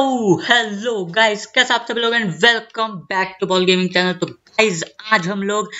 Hello oh, guys कैसे आप सभी लोग and welcome back to ball gaming channel तो गाइस आज हम लोग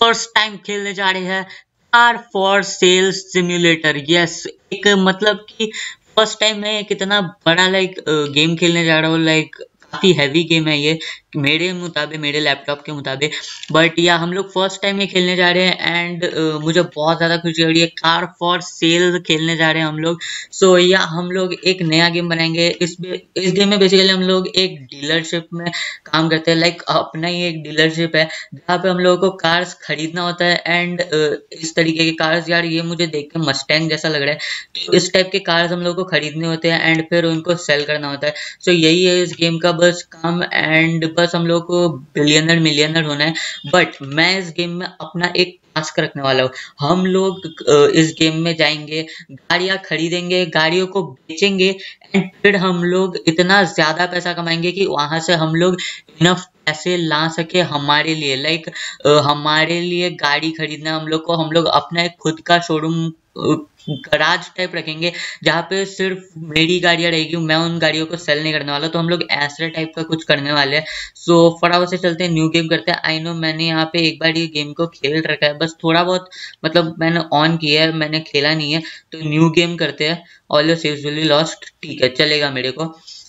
फर्स्ट टाइम खेलने जा रहे हैं car for sales simulator yes एक मतलब कि फर्स्ट टाइम मैं कितना बड़ा लाइक गेम खेलने जा रहा हूँ लाइक काफ़ी हैवी गेम है ये मेरे मुताबिक मेरे लैपटॉप के मुताबिक बट या हम लोग फर्स्ट टाइम ये खेलने जा रहे हैं एंड uh, मुझे बहुत ज़्यादा खुशी हो रही है कार फॉर सेल खेलने जा रहे हैं हम लोग सो so, या हम लोग एक नया गेम बनाएंगे इस इस गेम में बेसिकली हम लोग एक डीलरशिप में काम करते हैं लाइक अपना ही एक डीलरशिप है जहाँ पर हम लोगों को कार्स खरीदना होता है एंड uh, इस तरीके के कार्स यार ये मुझे देख के मस्टैंग जैसा लग रहा है तो इस टाइप के कार्स हम लोग को खरीदने होते हैं एंड फिर उनको सेल करना होता है सो so, यही है इस गेम का बस कम एंड बस हम लोग को बिलियनर मिलियनर होना है बट मैं इस गेम में अपना एक टास्क रखने वाला हूँ हम लोग इस गेम में जाएंगे गाड़ियाँ खरीदेंगे गाड़ियों को बेचेंगे एंड फिर हम लोग इतना ज़्यादा पैसा कमाएंगे कि वहां से हम लोग इनफ पैसे ला सके हमारे लिए लाइक like, हमारे लिए गाड़ी खरीदना हम लोग को हम लोग अपना एक खुद का शोरूम गराज टाइप रखेंगे जहाँ पे सिर्फ मेरी गाड़ियाँ रहेगी मैं उन गाड़ियों को सेल नहीं करने वाला तो हम लोग ऐसा टाइप का कुछ करने वाले हैं सो फटाफट से चलते हैं न्यू गेम करते हैं आई नो मैंने यहाँ पे एक बार ये गेम को खेल रखा है बस थोड़ा बहुत मतलब मैंने ऑन किया है मैंने खेला नहीं है तो न्यू गेम करते हैं all your saves will be lost ठीक है चलेगा मेरे को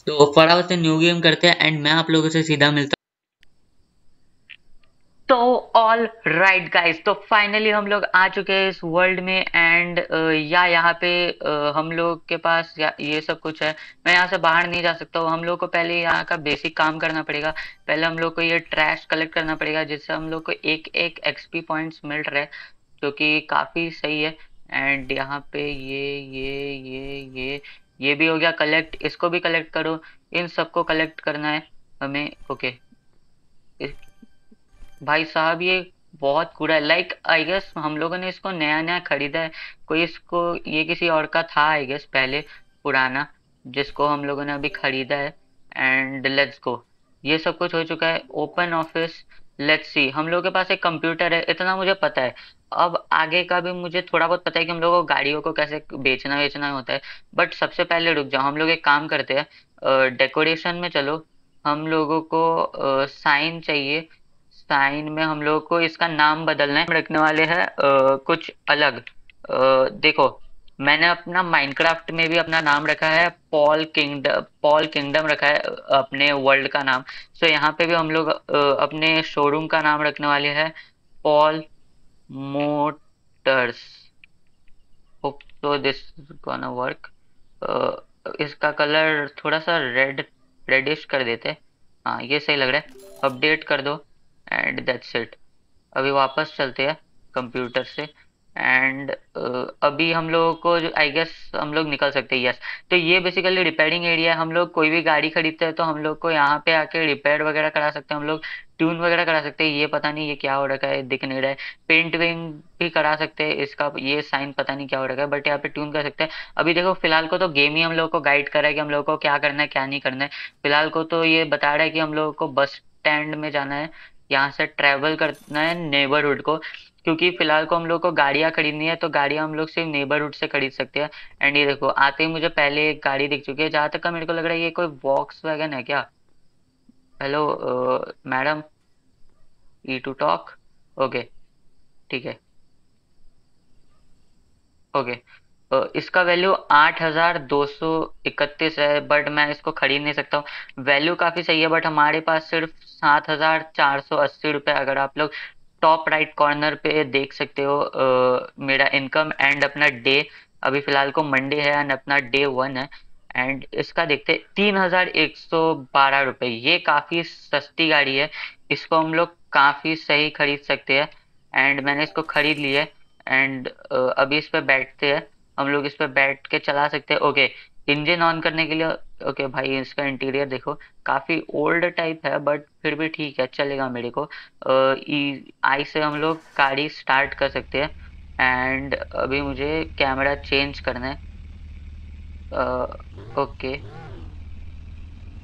तो फटाफट से न्यू गेम करते हैं एंड मैं आप लोगों से सीधा मिलता तो ऑल राइट गाइस तो फाइनली हम लोग आ चुके हैं इस वर्ल्ड में एंड uh, या यहाँ पे uh, हम लोग के पास या ये सब कुछ है मैं यहाँ से बाहर नहीं जा सकता हूँ हम लोग को पहले यहाँ का बेसिक काम करना पड़ेगा पहले हम लोग को ये ट्रैश कलेक्ट करना पड़ेगा जिससे हम लोग को एक एक एक्सपी पॉइंट्स मिल रहे जो कि काफ़ी सही है एंड यहाँ पे ये ये ये ये ये भी हो गया कलेक्ट इसको भी कलेक्ट करो इन सबको कलेक्ट करना है हमें ओके okay. भाई साहब ये बहुत कूड़ा है लाइक आई गेस हम लोगों ने इसको नया नया खरीदा है कोई इसको ये किसी और का था आई गेस पहले पुराना जिसको हम लोगों ने अभी खरीदा है एंड लेट्स गो ये सब कुछ हो चुका है ओपन ऑफिस लेट्स सी हम लोग के पास एक कंप्यूटर है इतना मुझे पता है अब आगे का भी मुझे थोड़ा बहुत पता है कि हम लोगों को गाड़ियों को कैसे बेचना वेचना होता है बट सबसे पहले रुक जाओ हम लोग एक काम करते हैं डेकोरेशन में चलो हम लोगों को साइन चाहिए साइन में हम लोग को इसका नाम बदलना है रखने वाले हैं कुछ अलग आ, देखो मैंने अपना माइनक्राफ्ट में भी अपना नाम रखा है पॉल किंगड पॉल किंगडम रखा है अपने वर्ल्ड का नाम सो so, यहाँ पे भी हम लोग अपने शोरूम का नाम रखने वाले हैं पॉल मोटर्स तो दिस गोना वर्क इसका कलर थोड़ा सा रेड रेडिश कर देते हाँ ये सही लग रहा है अपडेट कर दो एंड दैट्स इट अभी वापस चलते हैं कंप्यूटर से एंड uh, अभी हम लोगों को आई गेस हम लोग निकल सकते हैं यस yes. तो ये बेसिकली रिपेयरिंग एरिया है हम लोग कोई भी गाड़ी खरीदते हैं तो हम लोग को यहाँ पे आके रिपेयर वगैरह करा सकते हैं हम लोग ट्यून वगैरह करा सकते हैं ये पता नहीं ये क्या हो रखा है दिख नहीं रहा है पेंट वेंट भी करा सकते हैं इसका ये साइन पता नहीं क्या हो रखा है बट यहाँ पे ट्यून कर सकते हैं अभी देखो फिलहाल को तो गेम ही हम लोग को गाइड करा है कि हम लोग को क्या करना है क्या नहीं करना है फिलहाल को तो ये बता रहा है कि हम लोगों को बस स्टैंड में जाना है यहाँ से ट्रेवल करना है नेबरहुड को क्योंकि फिलहाल को हम लोग को गाड़ियाँ खरीदनी है तो गाड़ियाँ हम लोग सिर्फ नेबरहुड से खरीद सकते हैं एंड ये देखो आते ही मुझे पहले एक गाड़ी दिख चुकी है जहाँ तक का मेरे को लग रहा है ये कोई वॉक्स वैगन है क्या hello madam E to talk okay ठीक है ओके इसका वैल्यू आठ हज़ार दो सौ इकतीस है बट मैं इसको खरीद नहीं सकता हूँ वैल्यू काफ़ी सही है बट हमारे पास सिर्फ सात हज़ार चार सौ अस्सी रुपये अगर आप लोग टॉप राइट कॉर्नर पे देख सकते हो आ, मेरा इनकम एंड अपना डे अभी फ़िलहाल को मंडे है एंड अपना डे वन है एंड इसका देखते तीन हज़ार एक सौ बारह रुपये ये काफ़ी सस्ती गाड़ी है इसको हम लोग काफ़ी सही खरीद सकते हैं एंड मैंने इसको खरीद लिया एंड अभी इस पर बैठते हैं हम लोग इस पर बैठ के चला सकते हैं ओके इंजन ऑन करने के लिए ओके भाई इसका इंटीरियर देखो काफ़ी ओल्ड टाइप है बट फिर भी ठीक है चलेगा मेरे को e, आई से हम लोग गाड़ी स्टार्ट कर सकते हैं एंड अभी मुझे कैमरा चेंज करना है ओके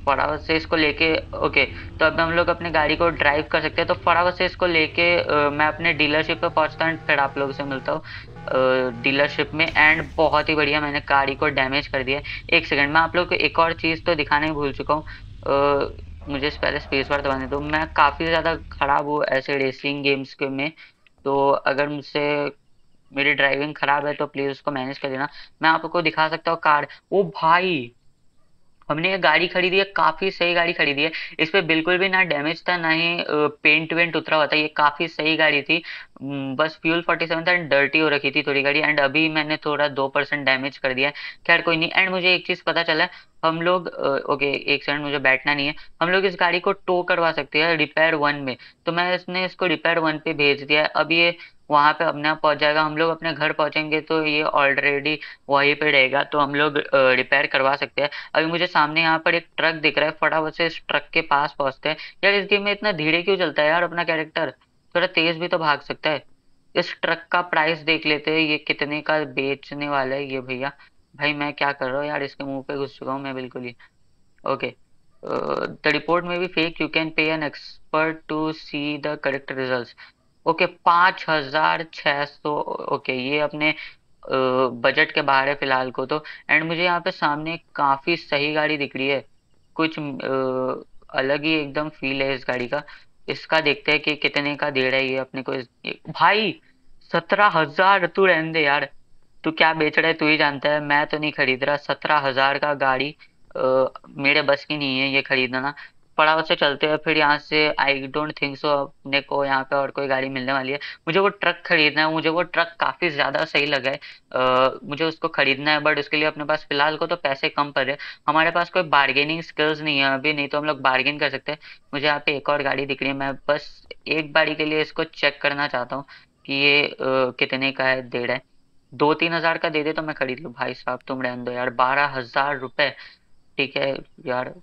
फटाफट से इसको लेके ओके तो अब हम लोग अपनी गाड़ी को ड्राइव कर सकते हैं तो फटाफट से इसको लेके मैं अपने डीलरशिप पे पहुंचता हूँ फिर आप लोगों से मिलता हूँ डीलरशिप में एंड बहुत ही बढ़िया मैंने गाड़ी को डैमेज कर दिया एक सेकंड मैं आप लोग को एक और चीज़ तो दिखाने भूल चुका हूँ मुझे पहले स्पेस बार दबाने दो मैं काफ़ी ज़्यादा ख़राब हूँ ऐसे रेसिंग गेम्स के में तो अगर मुझसे मेरी ड्राइविंग ख़राब है तो प्लीज़ उसको मैनेज कर देना मैं आपको दिखा सकता हूँ कार ओ भाई हमने ये गाड़ी खरीदी है काफी सही गाड़ी खरीदी है इस पर बिल्कुल भी ना डैमेज था ना ही पेंट वेंट उतरा हुआ था ये काफी सही गाड़ी थी बस फ्यूल फोर्टी सेवन था एंड डर्टी हो रखी थी थोड़ी गाड़ी एंड अभी मैंने थोड़ा दो परसेंट डैमेज कर दिया खैर कोई नहीं एंड मुझे एक चीज पता चला हम लोग ओके एक सेकंड मुझे बैठना नहीं है हम लोग इस गाड़ी को टो करवा सकते हैं रिपेयर वन में तो मैं इसने इसको रिपेयर वन पे भेज दिया अब ये वहां पे अपने आप पहुंच जाएगा हम लोग अपने घर पहुंचेंगे तो ये ऑलरेडी वहीं पे रहेगा तो हम लोग रिपेयर करवा सकते हैं अभी मुझे सामने यहाँ पर एक ट्रक दिख रहा है फटाफट से इस ट्रक के पास पहुंचते हैं यार इस गेम में इतना धीरे क्यों चलता है यार अपना कैरेक्टर थोड़ा तेज भी तो भाग सकता है इस ट्रक का प्राइस देख लेते हैं ये कितने का बेचने वाला है ये भैया भाई मैं क्या कर रहा हूँ यार इसके मुंह पे घुस चुका हूँ मैं बिल्कुल ही ओके द रिपोर्ट में भी fake you can pay an expert to see the correct result okay पाँच हजार छः सौ ओके ये अपने बजट के बाहर है फिलहाल को तो एंड मुझे यहाँ पे सामने काफ़ी सही गाड़ी दिख रही है कुछ अलग ही एकदम फील है इस गाड़ी का इसका देखते हैं कि कितने का दे रहा है ये अपने को इस, भाई सत्रह हजार तू रहने दे यार तू क्या बेच रहा है तू ही जानता है मैं तो नहीं खरीद रहा सत्रह हजार का गाड़ी आ, मेरे बस की नहीं है ये खरीदना पड़ाव से चलते हैं फिर यहाँ से आई डोंट थिंक सो अपने को यहाँ पे और कोई गाड़ी मिलने वाली है मुझे वो ट्रक खरीदना है मुझे वो ट्रक काफ़ी ज़्यादा सही लगा है uh, मुझे उसको खरीदना है बट उसके लिए अपने पास फिलहाल को तो पैसे कम पड़ रहे हमारे पास कोई बार्गेनिंग स्किल्स नहीं है अभी नहीं तो हम लोग बार्गेन कर सकते हैं मुझे यहाँ पे एक और गाड़ी दिख रही है मैं बस एक गाड़ी के लिए इसको चेक करना चाहता हूँ कि ये uh, कितने का है दे रहा है दो तीन हज़ार का दे दे तो मैं खरीद लू भाई साहब तुम रहने दो यार बारह हज़ार रुपए ठीक है यार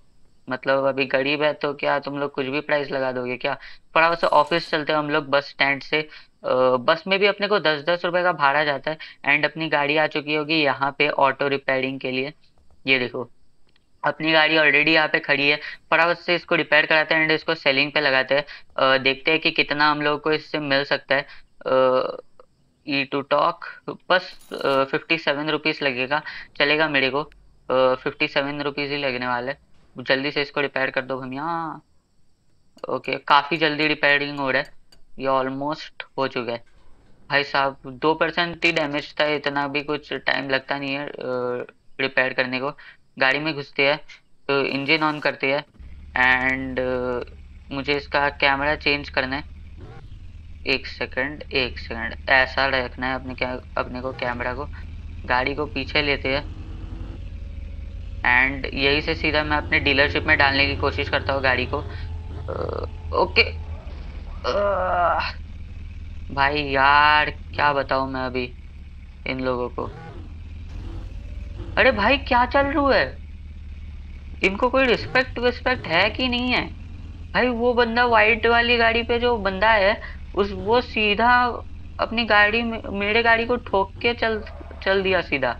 मतलब अभी गरीब है तो क्या तुम लोग कुछ भी प्राइस लगा दोगे क्या फटाफट से ऑफिस चलते हैं हम लोग बस स्टैंड से बस में भी अपने को दस दस रुपए का भाड़ा जाता है एंड अपनी गाड़ी आ चुकी होगी यहाँ पे ऑटो रिपेयरिंग के लिए ये देखो अपनी गाड़ी ऑलरेडी यहाँ पे खड़ी है फटाफट से इसको रिपेयर कराते हैं एंड इसको सेलिंग पे लगाते हैं देखते हैं कि कितना हम लोग को इससे मिल सकता है ई टू टॉक बस फिफ्टी सेवन रुपीज़ लगेगा चलेगा मेरे को फिफ्टी सेवन रुपीज़ ही लगने वाला है जल्दी से इसको रिपेयर कर दो भैया ओके काफ़ी जल्दी रिपेयरिंग हो रहा है ये ऑलमोस्ट हो चुका है भाई साहब दो परसेंट ही डैमेज था इतना भी कुछ टाइम लगता नहीं है रिपेयर करने को गाड़ी में घुसती है तो इंजन ऑन करती है एंड मुझे इसका कैमरा चेंज करना है एक सेकंड एक सेकंड ऐसा रखना है अपने क्या अपने को कैमरा को गाड़ी को पीछे लेते हैं एंड यही से सीधा मैं अपने डीलरशिप में डालने की कोशिश करता हूँ गाड़ी को ओके भाई यार क्या बताऊँ मैं अभी इन लोगों को अरे भाई क्या चल रहा है इनको कोई रिस्पेक्ट विस्पेक्ट है कि नहीं है भाई वो बंदा वाइट वाली गाड़ी पे जो बंदा है उस वो सीधा अपनी गाड़ी में मेरे गाड़ी को ठोक के चल चल दिया सीधा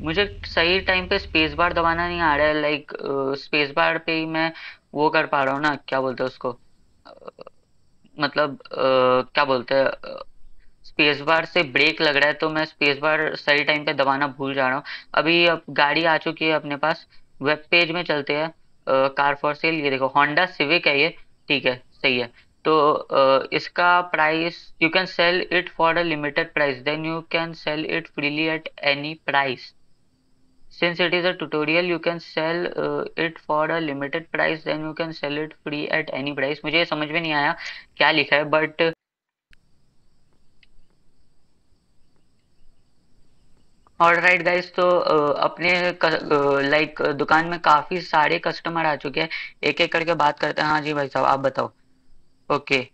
मुझे सही टाइम पे स्पेस बार दबाना नहीं आ रहा है लाइक स्पेस बार पे ही मैं वो कर पा रहा हूँ ना क्या बोलते हैं उसको मतलब क्या बोलते हैं स्पेस बार से ब्रेक लग रहा है तो मैं स्पेस बार सही टाइम पे दबाना भूल जा रहा हूँ अभी अब गाड़ी आ चुकी है अपने पास वेब पेज में चलते हैं कार फॉर सेल ये देखो होंडा सिविक है ये ठीक है सही है तो इसका price you can sell it for a limited price then you can sell it freely at any price since it is a tutorial you can sell uh, it for a limited price then you can sell it free at any price मुझे ये समझ में नहीं आया क्या लिखा है but... all right guys तो uh, अपने लाइक uh, दुकान में काफी सारे कस्टमर आ चुके हैं एक एक करके बात करते हैं हाँ जी भाई साहब आप बताओ okay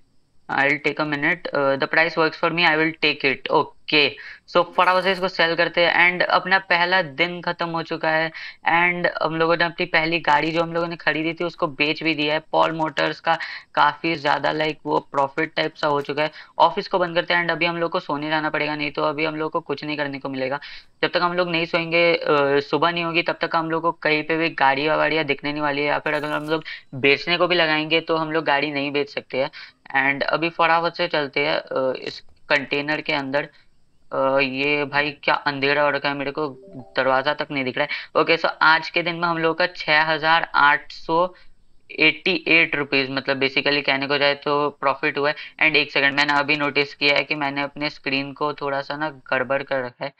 I will take a minute the price works for me I will take it okay okay so फटाफट से इसको सेल करते हैं एंड अपना पहला दिन खत्म हो चुका है एंड हम लोगों ने अपनी पहली गाड़ी जो हम लोगों ने खरीदी थी उसको बेच भी दिया है पॉल मोटर्स का काफी ज्यादा लाइक वो प्रॉफिट टाइप सा हो चुका है ऑफिस को बंद करते हैं एंड अभी हम लोग को सोने जाना पड़ेगा नहीं तो अभी हम लोग को कुछ नहीं करने को मिलेगा जब तक हम लोग नहीं सोएंगे सुबह नहीं होगी तब तक हम लोग को कहीं पे भी गाड़ी वाड़ियाँ दिखने नहीं वाली है या फिर अगर हम लोग बेचने को भी लगाएंगे तो हम लोग गाड़ी नहीं बेच सकते हैं एंड अभी फटाफट से चलते हैं इस कंटेनर के अंदर ये भाई क्या अंधेरा हो रखा है मेरे को दरवाजा तक नहीं दिख रहा है ओके सो आज के दिन में हम लोग का छह हजार आठ सौ एट्टी एट रुपीज़ मतलब बेसिकली कहने को जाए तो प्रॉफिट हुआ है एंड एक सेकंड मैंने अभी नोटिस किया है कि मैंने अपने स्क्रीन को थोड़ा सा ना गड़बड़ कर रखा है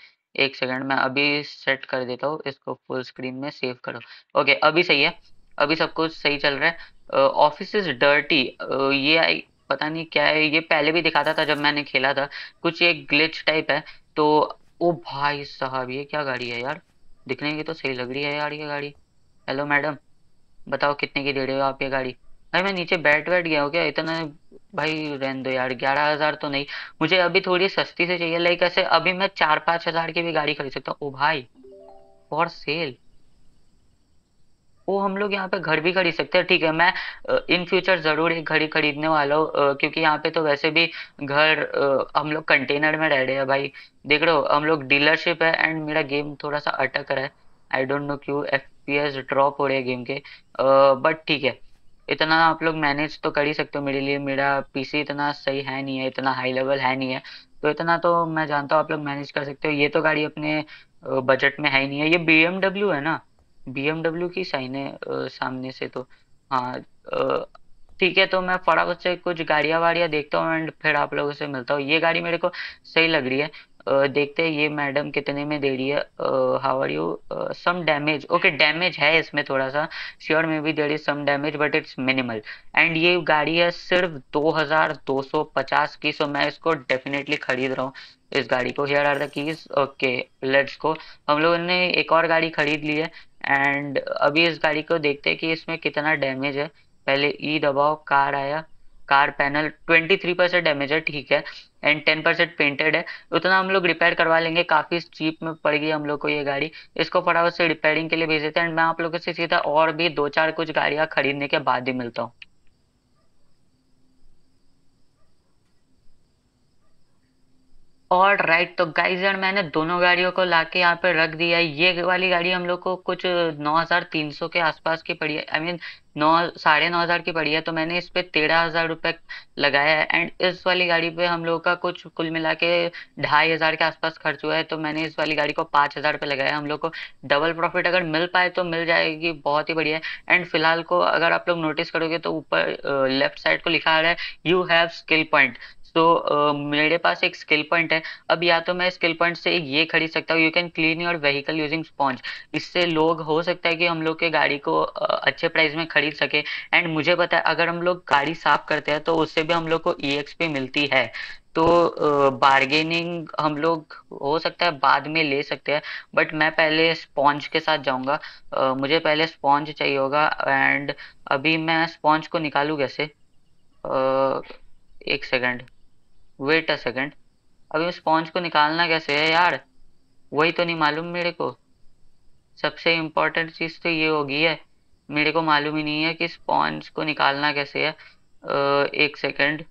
एक सेकंड मैं अभी सेट कर देता हूँ इसको फुल स्क्रीन में सेव करो ओके अभी सही है अभी सब कुछ सही चल रहा है ऑफिस इज डर्टी ये पता नहीं क्या है ये पहले भी दिखाता था जब मैंने खेला था कुछ ये ग्लिच टाइप है तो ओ भाई साहब ये क्या गाड़ी है यार दिखने की तो सही लग रही है यार ये गाड़ी हेलो मैडम बताओ कितने की दे रहे हो आप ये गाड़ी भाई मैं नीचे बैठ बैठ गया हूँ क्या इतना भाई रहने दो यार ग्यारह हजार तो नहीं मुझे अभी थोड़ी सस्ती से चाहिए लाइक ऐसे अभी मैं चार पाँच हजार की भी गाड़ी खरीद सकता हूँ ओ भाई फॉर सेल वो हम लोग यहाँ पे घर भी खरीद सकते हैं ठीक है मैं इन फ्यूचर ज़रूर एक घड़ी खरीदने वाला हूँ क्योंकि यहाँ पे तो वैसे भी घर हम लोग कंटेनर में रह रहे हैं भाई देख रहे हो हम लोग डीलरशिप है एंड मेरा गेम थोड़ा सा अटक रहा है आई डोंट नो क्यू एफ पी एस ड्रॉप हो रहे हैं गेम के बट ठीक है इतना आप लोग मैनेज तो कर ही सकते हो मेरे लिए मेरा पीसी इतना सही है नहीं है इतना हाई लेवल है नहीं है तो इतना तो मैं जानता हूँ आप लोग मैनेज कर सकते हो ये तो गाड़ी अपने बजट में है ही नहीं है ये बी है ना बीएमडब्ल्यू की साइन है सामने से तो हाँ ठीक है तो मैं फटाफट से कुछ गाड़िया वाड़ियाँ देखता हूँ एंड फिर आप लोगों से मिलता हूँ ये गाड़ी मेरे को सही लग रही है देखते हैं ये मैडम कितने में दे रही है how are you some damage okay damage है इसमें थोड़ा सा श्योर में भी दे रही some damage but it's minimal and ये गाड़ी है सिर्फ 2250 की सो मैं इसको डेफिनेटली खरीद रहा हूँ इस गाड़ी को here are the keys okay let's go हम लोगों ने एक और गाड़ी खरीद ली है एंड अभी इस गाड़ी को देखते हैं कि इसमें कितना डैमेज है पहले ई दबाओ कार आया car panel twenty three percent damage है ठीक है एंड टेन परसेंट पेंटेड है उतना हम लोग रिपेयर करवा लेंगे काफ़ी चीप में पड़ गई हम लोग को ये गाड़ी इसको फटाफट से रिपेयरिंग के लिए भेज देते हैं एंड मैं आप लोगों से सीधा और भी दो चार कुछ गाड़ियां खरीदने के बाद ही मिलता हूँ और राइट तो गाइज यार मैंने दोनों गाड़ियों को लाके यहाँ पे रख दिया है ये वाली गाड़ी हम लोग को कुछ 9,300 के आसपास की पड़ी है आई मीन नौ साढ़े नौ हज़ार की पड़ी है तो मैंने इस पे तेरह हज़ार रुपये लगाया है एंड इस वाली गाड़ी पे हम लोग का कुछ कुल मिला के ढाई हज़ार के आसपास खर्च हुआ है तो मैंने इस वाली गाड़ी को पाँच हज़ार रुपये लगाया हम लोग को डबल प्रॉफिट अगर मिल पाए तो मिल जाएगी बहुत ही बढ़िया है एंड फिलहाल को अगर आप लोग नोटिस करोगे तो ऊपर लेफ्ट साइड को लिखा आ रहा है you have skill point so so, uh, मेरे पास एक स्किल पॉइंट है अब या तो मैं स्किल पॉइंट से ये खरीद सकता हूँ you can clean your vehicle using sponge इससे लोग हो सकता है कि हम लोग के गाड़ी को uh, अच्छे प्राइस में खरीद सके एंड मुझे पता है अगर हम लोग गाड़ी साफ करते हैं तो उससे भी हम लोग को ई e मिलती है तो बार्गेनिंग uh, हम लोग हो सकता है बाद में ले सकते हैं बट मैं पहले स्पॉन्ज के साथ जाऊंगा uh, मुझे पहले स्पॉन्ज चाहिए होगा एंड अभी मैं स्पॉन्ज को निकालू कैसे uh, एक सेकेंड वेट अ सेकंड अब स्पॉन्ज को निकालना कैसे है यार वही तो नहीं मालूम मेरे को सबसे इम्पोर्टेंट चीज़ तो ये होगी है मेरे को मालूम ही नहीं है कि स्पॉन्ज को निकालना कैसे है एक सेकंड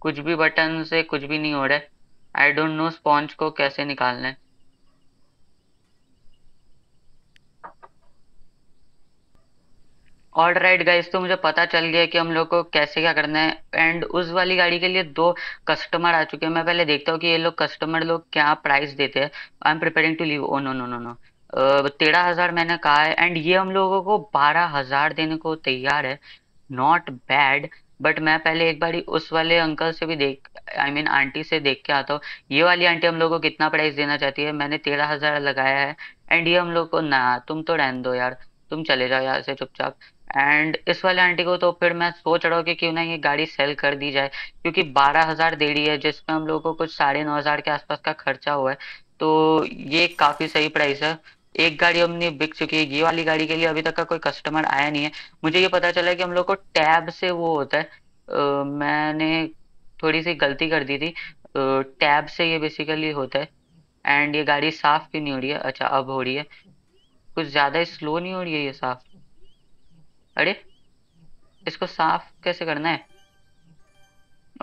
कुछ भी बटन से कुछ भी नहीं हो रहा है आई डोंट नो स्पॉन्ज को कैसे निकालना है ऑल राइट गाइस तो मुझे पता चल गया कि हम लोग को कैसे क्या करना है एंड उस वाली गाड़ी के लिए दो कस्टमर आ चुके हैं मैं पहले देखता हूँ कि ये लोग कस्टमर लोग क्या प्राइस देते हैं I am preparing to leave oh no no no no तेरह हज़ार मैंने कहा है एंड ये हम लोगों को बारह हज़ार देने को तैयार है नॉट बैड बट मैं पहले एक बार उस वाले अंकल से भी देख I I mean mean, aunty से देख के आता हूँ ये वाली आंटी हम लोग को कितना प्राइस देना चाहती है मैंने तेरह हज़ार लगाया है एंड ये हम लोग को ना तुम तो रहने दो यार तुम चले जाओ यहाँ से चुपचाप एंड इस वाले आंटी को तो फिर मैं सोच रहा हूँ कि क्यों ना ये गाड़ी सेल कर दी जाए क्योंकि बारह हजार दे रही है जिसमें हम लोगों को कुछ साढ़े नौ हजार के आसपास का खर्चा हुआ है तो ये काफी सही प्राइस है एक गाड़ी हमने बिक चुकी है ये वाली गाड़ी के लिए अभी तक का कोई कस्टमर आया नहीं है मुझे ये पता चला कि हम लोग को टैब से वो होता है आ, मैंने थोड़ी सी गलती कर दी थी टैब से ये बेसिकली होता है एंड ये गाड़ी साफ क्यों नहीं हो रही है अच्छा अब हो रही है कुछ ज्यादा स्लो नहीं हो रही है ये साफ अरे इसको साफ कैसे करना है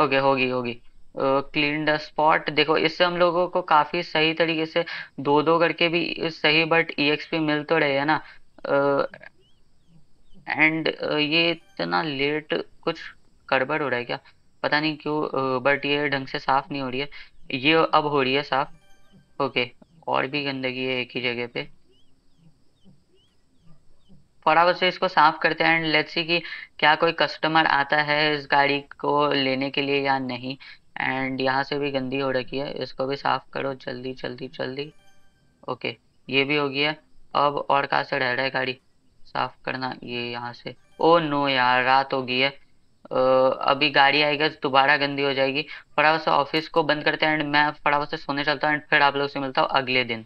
ओके होगी होगी क्लीन द स्पॉट देखो इससे हम लोगों को काफ़ी सही तरीके से दो दो करके भी सही बट ई एक्स पी मिल तो रहे है ना एंड uh, uh, ये इतना लेट कुछ गड़बड़ हो रहा है क्या पता नहीं क्यों बट ये ढंग से साफ नहीं हो रही है ये अब हो रही है साफ ओके okay, और भी गंदगी है एक ही जगह पे फटाफट से इसको साफ करते हैं एंड लेट्स सी कि क्या कोई कस्टमर आता है इस गाड़ी को लेने के लिए या नहीं एंड यहाँ से भी गंदी हो रखी है इसको भी साफ करो जल्दी जल्दी जल्दी ओके ये भी हो गया अब और कहाँ से रह रहा है गाड़ी साफ करना ये यहाँ से ओ oh नो यार रात हो गई है अभी गाड़ी आएगा तो दोबारा गंदी हो जाएगी फटाफट से ऑफिस को बंद करते हैं एंड मैं फटाफट से सोने चलता हूँ एंड फिर आप लोग से मिलता हूँ अगले दिन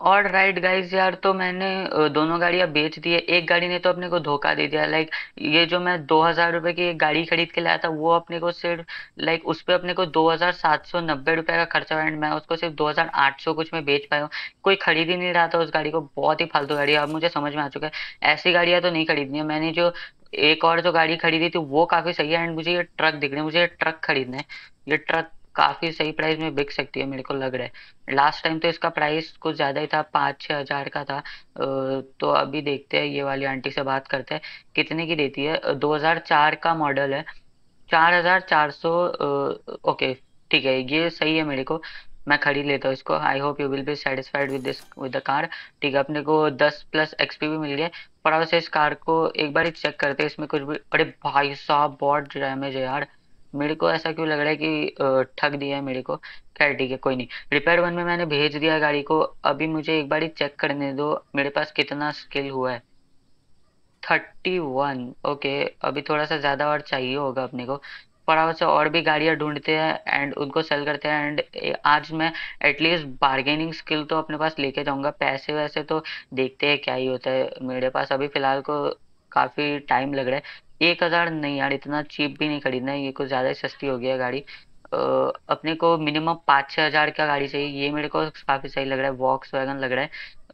और राइट गाइज यार तो मैंने दोनों गाड़ियाँ बेच दी है एक गाड़ी ने तो अपने को धोखा दे दिया लाइक ये जो मैं दो हज़ार रुपये की एक गाड़ी खरीद के लाया था वो अपने को सिर्फ लाइक उस पर अपने को दो हज़ार सात सौ नब्बे रुपये का खर्चा एंड मैं उसको सिर्फ दो हज़ार आठ सौ कुछ में बेच पाया हूँ कोई खरीद ही नहीं रहा था उस गाड़ी को बहुत ही फालतू गाड़ी है अब मुझे समझ में आ चुका है ऐसी गाड़ियाँ तो नहीं खरीदनी है मैंने जो एक और जो गाड़ी खरीदी थी वो काफ़ी सही है एंड मुझे ये ट्रक दिख मुझे ये ट्रक खरीदना है ये ट्रक काफी सही प्राइस में बिक सकती है मेरे को लग रहा है लास्ट टाइम तो इसका प्राइस कुछ ज्यादा ही था पाँच छह हजार का था तो अभी देखते हैं ये वाली आंटी से बात करते हैं कितने की देती है 2004 का मॉडल है 4400 ओके ठीक है ये सही है मेरे को मैं खरीद लेता हूँ इसको I hope you will be satisfied with this with the car ठीक है अपने को दस प्लस एक्सपी भी मिल गया पड़ा से इस कार को एक बार ही चेक करते हैं इसमें कुछ भी अरे भाई साहब बहुत डैमेज है यार मेरे को ऐसा क्यों लग रहा है कि ठग दिया है मेरे को खैर ठीक है कोई नहीं रिपेयर वन में मैंने भेज दिया गाड़ी को अभी मुझे एक बार ही चेक करने दो मेरे पास कितना स्किल हुआ है थर्टी वन ओके अभी थोड़ा सा ज़्यादा और चाहिए होगा अपने को पड़ाव से और भी गाड़ियाँ ढूंढते हैं एंड उनको सेल करते हैं एंड आज मैं एटलीस्ट बार्गेनिंग स्किल तो अपने पास लेके जाऊंगा पैसे वैसे तो देखते हैं क्या ही होता है मेरे पास अभी फ़िलहाल को काफ़ी टाइम लग रहा है एक हज़ार नहीं यार इतना चीप भी नहीं खरीदना है ये कुछ ज़्यादा ही सस्ती हो गया गाड़ी आ, अपने को मिनिमम पाँच छह हज़ार का गाड़ी चाहिए ये मेरे को काफ़ी सही लग रहा है वॉक्स वैगन लग रहा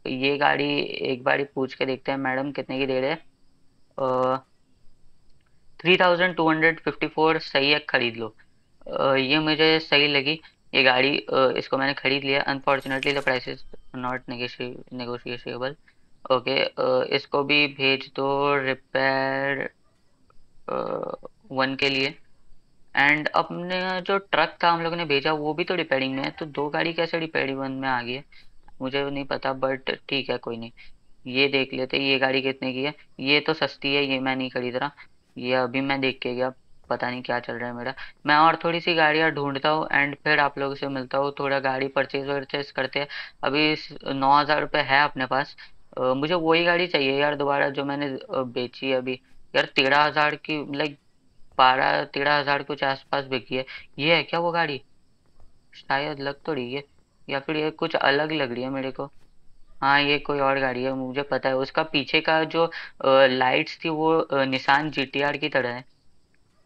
है ये गाड़ी एक बार पूछ के देखते हैं मैडम कितने की दे रहे हैं three thousand two hundred fifty four सही है ख़रीद लो ये मुझे सही लगी ये गाड़ी इसको मैंने ख़रीद लिया unfortunately the price is not negotiable okay इसको भी भेज दो रिपेयर वन के लिए एंड अपने जो ट्रक था हम लोगों ने भेजा वो भी तो रिपेयरिंग में है तो दो गाड़ी कैसे रिपेयरिंग वन में आ गई है मुझे नहीं पता बट ठीक है कोई नहीं ये देख लेते ये गाड़ी कितने की है ये तो सस्ती है ये मैं नहीं खरीद रहा ये अभी मैं देख के गया पता नहीं क्या चल रहा है मेरा मैं और थोड़ी सी गाड़ियाँ ढूंढता हूँ एंड फिर आप लोगों से मिलता हूँ थोड़ा गाड़ी परचेज वर्चेज करते हैं अभी नौ हज़ार रुपये है अपने पास मुझे वही गाड़ी चाहिए यार दोबारा जो मैंने बेची अभी यार तेरह हजार की लाइक बारह तेरह हजार कुछ आसपास बिकी है ये है क्या वो गाड़ी शायद लग तो रही है या फिर ये कुछ अलग लग रही है मेरे को हाँ ये कोई और गाड़ी है मुझे पता है उसका पीछे का जो लाइट्स थी वो निशान जी की तरह है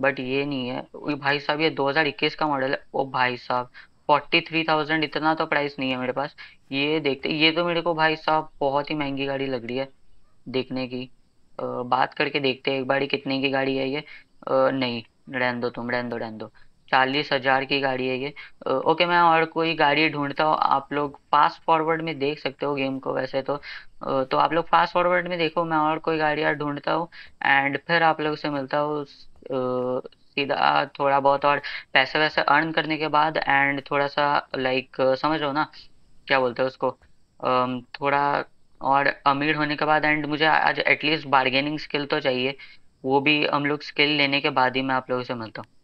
बट ये नहीं है भाई साहब ये 2021 का मॉडल है ओ भाई साहब फोर्टी थ्री थाउजेंड इतना तो प्राइस नहीं है मेरे पास ये देखते ये तो मेरे को भाई साहब बहुत ही महंगी गाड़ी लग रही है देखने की बात करके देखते हैं एक बार कितने की गाड़ी है ये नहीं रहन दो तुम रहन दो रहन दो चालीस हजार की गाड़ी है ये ओके मैं और कोई गाड़ी ढूंढता हूँ आप लोग फास्ट फॉरवर्ड में देख सकते हो गेम को वैसे तो तो आप लोग फास्ट फॉरवर्ड में देखो मैं और कोई गाड़ी यार ढूंढता हूँ एंड फिर आप लोग से मिलता हूँ सीधा थोड़ा बहुत और पैसे वैसे अर्न करने के बाद एंड थोड़ा सा लाइक समझ रहे हो ना क्या बोलते हैं उसको थोड़ा और अमीर होने के बाद एंड मुझे आज एटलीस्ट बार्गेनिंग स्किल तो चाहिए वो भी हम लोग स्किल लेने के बाद ही मैं आप लोगों से मिलता हूँ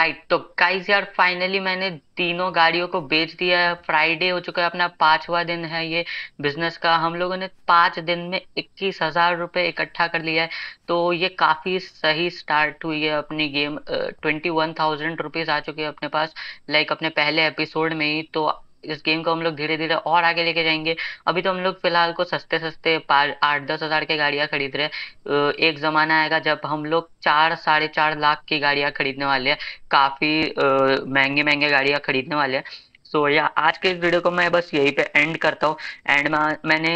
राइट तो गाइज यार फाइनली मैंने तीनों गाड़ियों को बेच दिया है फ्राइडे हो चुका है अपना पांचवा दिन है ये बिजनेस का हम लोगों ने पांच दिन में इक्कीस हजार रुपये इकट्ठा कर लिया है तो ये काफ़ी सही स्टार्ट हुई है अपनी game twenty one thousand rupees आ चुके हैं अपने पास लाइक अपने पहले एपिसोड में ही तो इस गेम को हम लोग धीरे धीरे और आगे लेके जाएंगे अभी तो हम लोग फिलहाल को सस्ते सस्ते आठ दस हजार की गाड़ियाँ खरीद रहे एक जमाना आएगा जब हम लोग चार साढ़े चार लाख की गाड़ियाँ खरीदने वाले हैं काफी महंगे महंगे गाड़ियाँ खरीदने वाले हैं सो so, या yeah, आज के इस वीडियो को मैं बस यहीं पे एंड करता हूँ एंड मैंने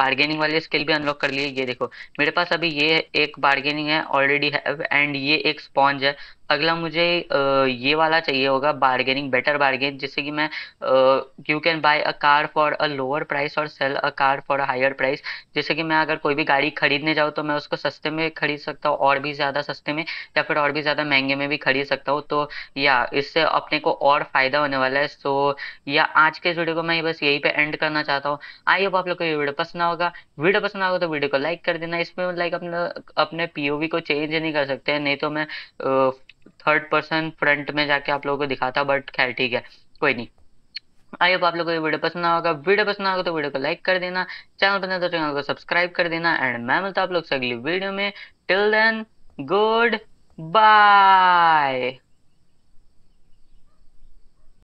बार्गेनिंग वाले स्किल भी अनलॉक कर लिए ये देखो मेरे पास अभी ये एक बार्गेनिंग है ऑलरेडी है एंड ये एक स्पॉन्ज है अगला मुझे ये वाला चाहिए होगा बार्गेनिंग बेटर बार्गेन जैसे कि मैं you can buy a car for a lower price और sell a car for a higher price जैसे कि मैं अगर कोई भी गाड़ी खरीदने जाऊँ तो मैं उसको सस्ते में खरीद सकता हूँ और भी ज़्यादा सस्ते में या फिर और भी ज़्यादा महंगे में भी खरीद सकता हूँ तो या इससे अपने को और फ़ायदा होने वाला है सो या आज के वीडियो को मैं बस यही पर एंड करना चाहता हूँ आई होप आप लोग को ये वीडियो पसंद होगा वीडियो पसंद आगे तो वीडियो को लाइक कर देना इसमें लाइक अपना अपने पी को चेंज नहीं कर सकते नहीं तो मैं थर्ड पर्सन फ्रंट में जाके आप लोगों को दिखाता बट खैर ठीक है कोई नहीं आई होप आप लोगों को वीडियो पसंद आएगा वीडियो पसंद आगे तो वीडियो को लाइक कर देना चैनल पसंद तो चैनल को सब्सक्राइब कर देना एंड मैं मिलता आप लोग से अगली वीडियो में टिल देन गुड बाय